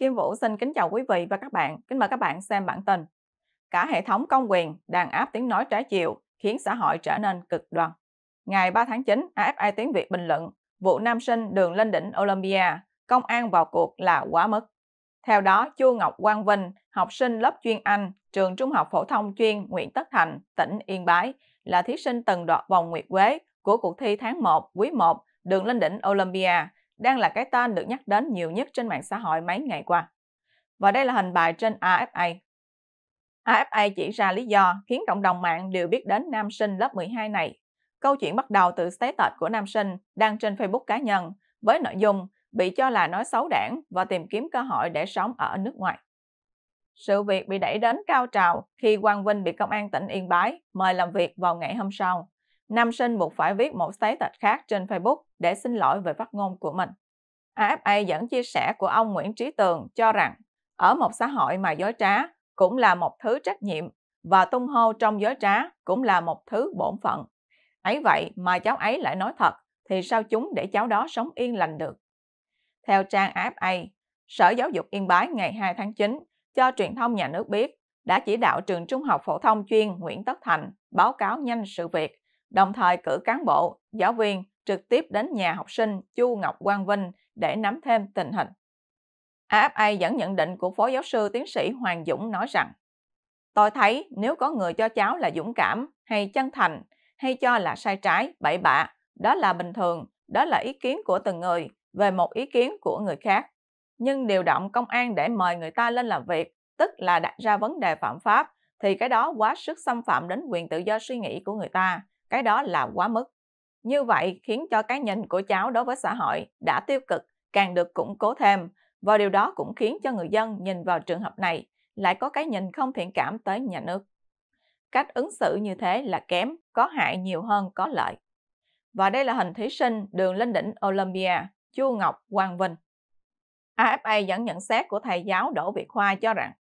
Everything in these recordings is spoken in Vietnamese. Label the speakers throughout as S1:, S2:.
S1: Kim Vũ xin kính chào quý vị và các bạn. Kính mời các bạn xem bản tin. Cả hệ thống công quyền đàn áp tiếng nói trái chiều khiến xã hội trở nên cực đoan. Ngày 3 tháng 9, AFI Tiếng Việt bình luận vụ nam sinh đường lên đỉnh Olympia, công an vào cuộc là quá mức. Theo đó, Chu Ngọc Quang Vinh, học sinh lớp chuyên Anh, trường trung học phổ thông chuyên Nguyễn Tất Thành, tỉnh Yên Bái, là thí sinh từng đoạt vòng nguyệt quế của cuộc thi tháng 1 quý 1 đường lên đỉnh Olympia đang là cái tên được nhắc đến nhiều nhất trên mạng xã hội mấy ngày qua. Và đây là hình bài trên AFA. AFA chỉ ra lý do khiến cộng đồng mạng đều biết đến nam sinh lớp 12 này. Câu chuyện bắt đầu từ status của nam sinh đang trên Facebook cá nhân với nội dung bị cho là nói xấu đảng và tìm kiếm cơ hội để sống ở nước ngoài. Sự việc bị đẩy đến cao trào khi Quang Vinh bị công an tỉnh Yên Bái mời làm việc vào ngày hôm sau. Nam sinh buộc phải viết một status khác trên Facebook để xin lỗi về phát ngôn của mình. AFA dẫn chia sẻ của ông Nguyễn Trí Tường cho rằng ở một xã hội mà dối trá cũng là một thứ trách nhiệm và tung hô trong dối trá cũng là một thứ bổn phận. Ấy vậy mà cháu ấy lại nói thật thì sao chúng để cháu đó sống yên lành được? Theo trang AFA, Sở Giáo dục Yên Bái ngày 2 tháng 9 cho truyền thông nhà nước biết đã chỉ đạo trường trung học phổ thông chuyên Nguyễn Tất Thành báo cáo nhanh sự việc, đồng thời cử cán bộ, giáo viên trực tiếp đến nhà học sinh Chu Ngọc Quang Vinh để nắm thêm tình hình. AFA dẫn nhận định của Phó Giáo sư Tiến sĩ Hoàng Dũng nói rằng Tôi thấy nếu có người cho cháu là dũng cảm hay chân thành hay cho là sai trái, bậy bạ, đó là bình thường, đó là ý kiến của từng người về một ý kiến của người khác. Nhưng điều động công an để mời người ta lên làm việc, tức là đặt ra vấn đề phạm pháp, thì cái đó quá sức xâm phạm đến quyền tự do suy nghĩ của người ta, cái đó là quá mức. Như vậy khiến cho cái nhìn của cháu đối với xã hội đã tiêu cực càng được củng cố thêm và điều đó cũng khiến cho người dân nhìn vào trường hợp này lại có cái nhìn không thiện cảm tới nhà nước. Cách ứng xử như thế là kém, có hại nhiều hơn có lợi. Và đây là hình thí sinh đường lên đỉnh Olympia, Chu Ngọc Quang Vinh. AFA dẫn nhận xét của thầy giáo Đỗ Việt Khoa cho rằng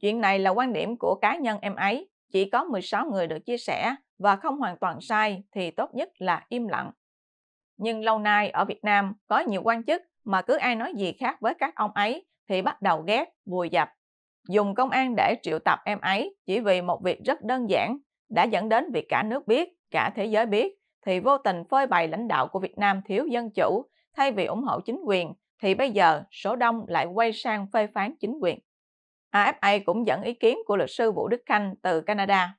S1: chuyện này là quan điểm của cá nhân em ấy, chỉ có 16 người được chia sẻ và không hoàn toàn sai thì tốt nhất là im lặng. Nhưng lâu nay ở Việt Nam có nhiều quan chức mà cứ ai nói gì khác với các ông ấy thì bắt đầu ghét, vùi dập. Dùng công an để triệu tập em ấy chỉ vì một việc rất đơn giản đã dẫn đến việc cả nước biết, cả thế giới biết thì vô tình phơi bày lãnh đạo của Việt Nam thiếu dân chủ thay vì ủng hộ chính quyền thì bây giờ số đông lại quay sang phê phán chính quyền. AFA cũng dẫn ý kiến của luật sư Vũ Đức Khanh từ Canada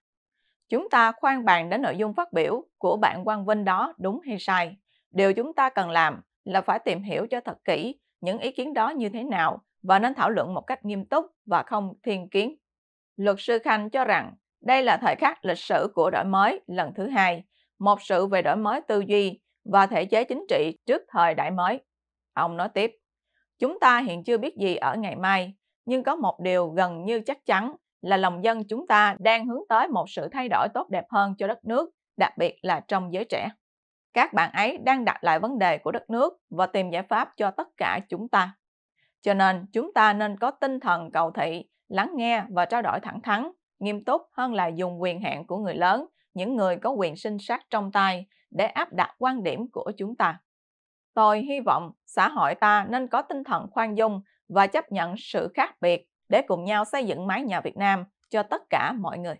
S1: Chúng ta khoan bàn đến nội dung phát biểu của bạn Quang Vinh đó đúng hay sai. Điều chúng ta cần làm là phải tìm hiểu cho thật kỹ những ý kiến đó như thế nào và nên thảo luận một cách nghiêm túc và không thiên kiến. Luật sư Khanh cho rằng đây là thời khắc lịch sử của đổi mới lần thứ hai, một sự về đổi mới tư duy và thể chế chính trị trước thời đại mới. Ông nói tiếp, chúng ta hiện chưa biết gì ở ngày mai, nhưng có một điều gần như chắc chắn là lòng dân chúng ta đang hướng tới một sự thay đổi tốt đẹp hơn cho đất nước, đặc biệt là trong giới trẻ. Các bạn ấy đang đặt lại vấn đề của đất nước và tìm giải pháp cho tất cả chúng ta. Cho nên chúng ta nên có tinh thần cầu thị, lắng nghe và trao đổi thẳng thắn, nghiêm túc hơn là dùng quyền hạn của người lớn, những người có quyền sinh sát trong tay để áp đặt quan điểm của chúng ta. Tôi hy vọng xã hội ta nên có tinh thần khoan dung và chấp nhận sự khác biệt để cùng nhau xây dựng mái nhà Việt Nam cho tất cả mọi người.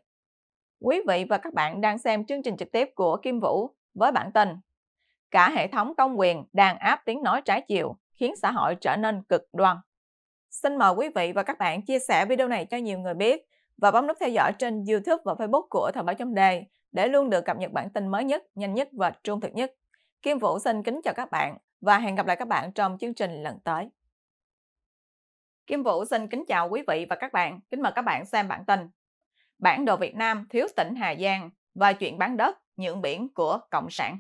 S1: Quý vị và các bạn đang xem chương trình trực tiếp của Kim Vũ với bản tin Cả hệ thống công quyền đàn áp tiếng nói trái chiều khiến xã hội trở nên cực đoan. Xin mời quý vị và các bạn chia sẻ video này cho nhiều người biết và bấm nút theo dõi trên YouTube và Facebook của Thời báo chấm đề để luôn được cập nhật bản tin mới nhất, nhanh nhất và trung thực nhất. Kim Vũ xin kính chào các bạn và hẹn gặp lại các bạn trong chương trình lần tới. Kim Vũ xin kính chào quý vị và các bạn. Kính mời các bạn xem bản tin. Bản đồ Việt Nam thiếu tỉnh Hà Giang và chuyện bán đất, nhượng biển của Cộng sản.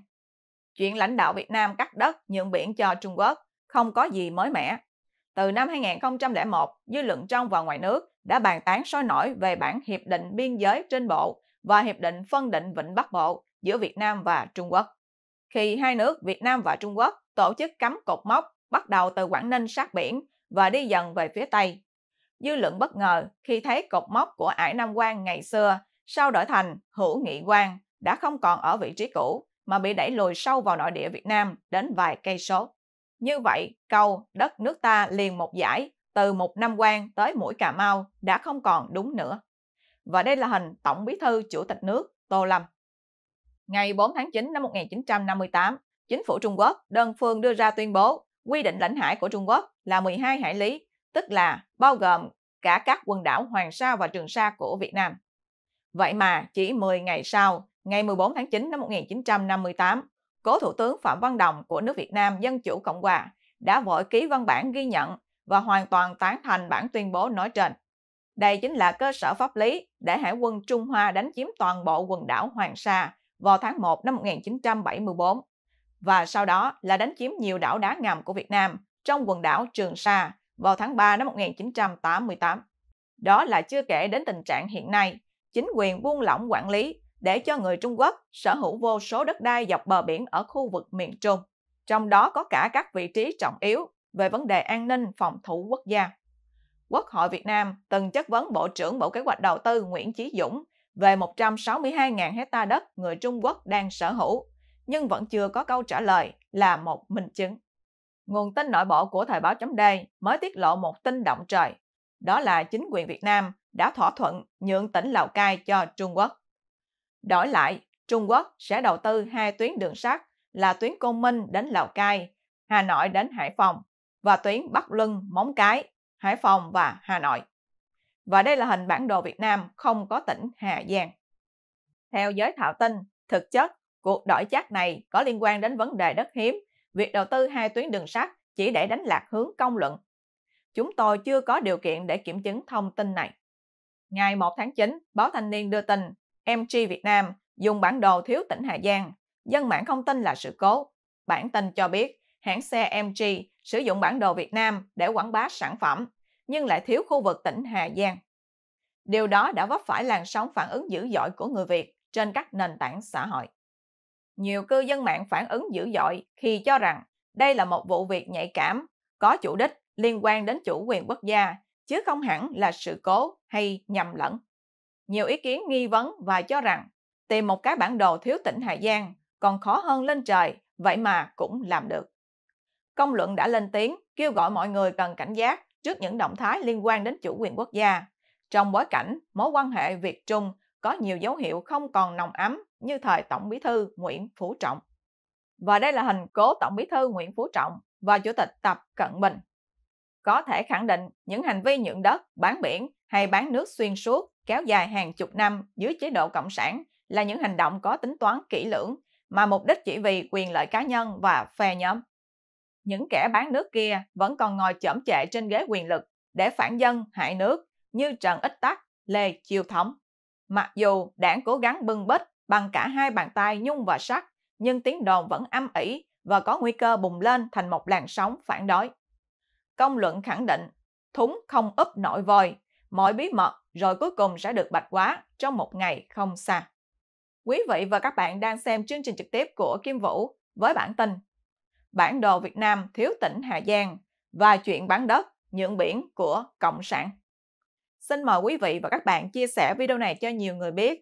S1: Chuyện lãnh đạo Việt Nam cắt đất, nhượng biển cho Trung Quốc không có gì mới mẻ. Từ năm 2001, dư luận trong và ngoài nước đã bàn tán sôi nổi về bản Hiệp định Biên giới trên bộ và Hiệp định Phân định Vịnh Bắc Bộ giữa Việt Nam và Trung Quốc. Khi hai nước Việt Nam và Trung Quốc tổ chức cắm cột mốc bắt đầu từ Quảng Ninh sát biển và đi dần về phía Tây. Dư luận bất ngờ khi thấy cột mốc của ải Nam Quan ngày xưa sau đổi thành hữu nghị quan đã không còn ở vị trí cũ mà bị đẩy lùi sâu vào nội địa Việt Nam đến vài cây số. Như vậy, câu đất nước ta liền một giải từ một Nam quan tới mũi Cà Mau đã không còn đúng nữa. Và đây là hình Tổng Bí thư Chủ tịch nước Tô Lâm. Ngày 4 tháng 9 năm 1958, chính phủ Trung Quốc đơn phương đưa ra tuyên bố quy định lãnh hải của Trung Quốc là 12 hải lý, tức là bao gồm cả các quần đảo Hoàng Sa và Trường Sa của Việt Nam. Vậy mà chỉ 10 ngày sau, ngày 14 tháng 9 năm 1958, cố Thủ tướng Phạm Văn Đồng của nước Việt Nam Dân Chủ Cộng Hòa đã vội ký văn bản ghi nhận và hoàn toàn tán thành bản tuyên bố nói trên. Đây chính là cơ sở pháp lý để Hải quân Trung Hoa đánh chiếm toàn bộ quần đảo Hoàng Sa vào tháng 1 năm 1974 và sau đó là đánh chiếm nhiều đảo đá ngầm của Việt Nam trong quần đảo Trường Sa vào tháng 3 năm 1988. Đó là chưa kể đến tình trạng hiện nay, chính quyền buông lỏng quản lý để cho người Trung Quốc sở hữu vô số đất đai dọc bờ biển ở khu vực miền Trung, trong đó có cả các vị trí trọng yếu về vấn đề an ninh phòng thủ quốc gia. Quốc hội Việt Nam từng chất vấn Bộ trưởng Bộ Kế hoạch Đầu tư Nguyễn Chí Dũng về 162.000 hecta đất người Trung Quốc đang sở hữu nhưng vẫn chưa có câu trả lời là một minh chứng. Nguồn tin nội bộ của Thời báo chấm D mới tiết lộ một tin động trời, đó là chính quyền Việt Nam đã thỏa thuận nhượng tỉnh Lào Cai cho Trung Quốc. Đổi lại, Trung Quốc sẽ đầu tư hai tuyến đường sắt là tuyến Côn Minh đến Lào Cai, Hà Nội đến Hải Phòng và tuyến Bắc Lưng, Móng Cái, Hải Phòng và Hà Nội. Và đây là hình bản đồ Việt Nam không có tỉnh Hà Giang. Theo giới thạo tin, thực chất Cuộc đổi chác này có liên quan đến vấn đề đất hiếm, việc đầu tư hai tuyến đường sắt chỉ để đánh lạc hướng công luận. Chúng tôi chưa có điều kiện để kiểm chứng thông tin này. Ngày 1 tháng 9, báo Thanh niên đưa tin MG Việt Nam dùng bản đồ thiếu tỉnh Hà Giang. Dân mạng không tin là sự cố. Bản tin cho biết hãng xe MG sử dụng bản đồ Việt Nam để quảng bá sản phẩm, nhưng lại thiếu khu vực tỉnh Hà Giang. Điều đó đã vấp phải làn sóng phản ứng dữ dội của người Việt trên các nền tảng xã hội nhiều cư dân mạng phản ứng dữ dội khi cho rằng đây là một vụ việc nhạy cảm, có chủ đích liên quan đến chủ quyền quốc gia, chứ không hẳn là sự cố hay nhầm lẫn. Nhiều ý kiến nghi vấn và cho rằng tìm một cái bản đồ thiếu tỉnh Hà Giang còn khó hơn lên trời, vậy mà cũng làm được. Công luận đã lên tiếng kêu gọi mọi người cần cảnh giác trước những động thái liên quan đến chủ quyền quốc gia. Trong bối cảnh mối quan hệ Việt-Trung có nhiều dấu hiệu không còn nồng ấm như thời Tổng Bí thư Nguyễn Phú Trọng. Và đây là hình cố Tổng Bí thư Nguyễn Phú Trọng và Chủ tịch Tập Cận Bình. Có thể khẳng định những hành vi nhượng đất, bán biển hay bán nước xuyên suốt kéo dài hàng chục năm dưới chế độ cộng sản là những hành động có tính toán kỹ lưỡng mà mục đích chỉ vì quyền lợi cá nhân và phe nhóm. Những kẻ bán nước kia vẫn còn ngồi chõm chệ trên ghế quyền lực để phản dân hại nước như Trần Ích Tắc, Lê Chiêu Thống. Mặc dù đảng cố gắng bưng bít bằng cả hai bàn tay nhung và sắt, nhưng tiếng đồn vẫn âm ỉ và có nguy cơ bùng lên thành một làn sóng phản đối. Công luận khẳng định, Thúng không úp nội vòi, mọi bí mật rồi cuối cùng sẽ được bạch quá trong một ngày không xa. Quý vị và các bạn đang xem chương trình trực tiếp của Kim Vũ với bản tin Bản đồ Việt Nam thiếu tỉnh Hà Giang và chuyện bán đất, nhượng biển của Cộng sản. Xin mời quý vị và các bạn chia sẻ video này cho nhiều người biết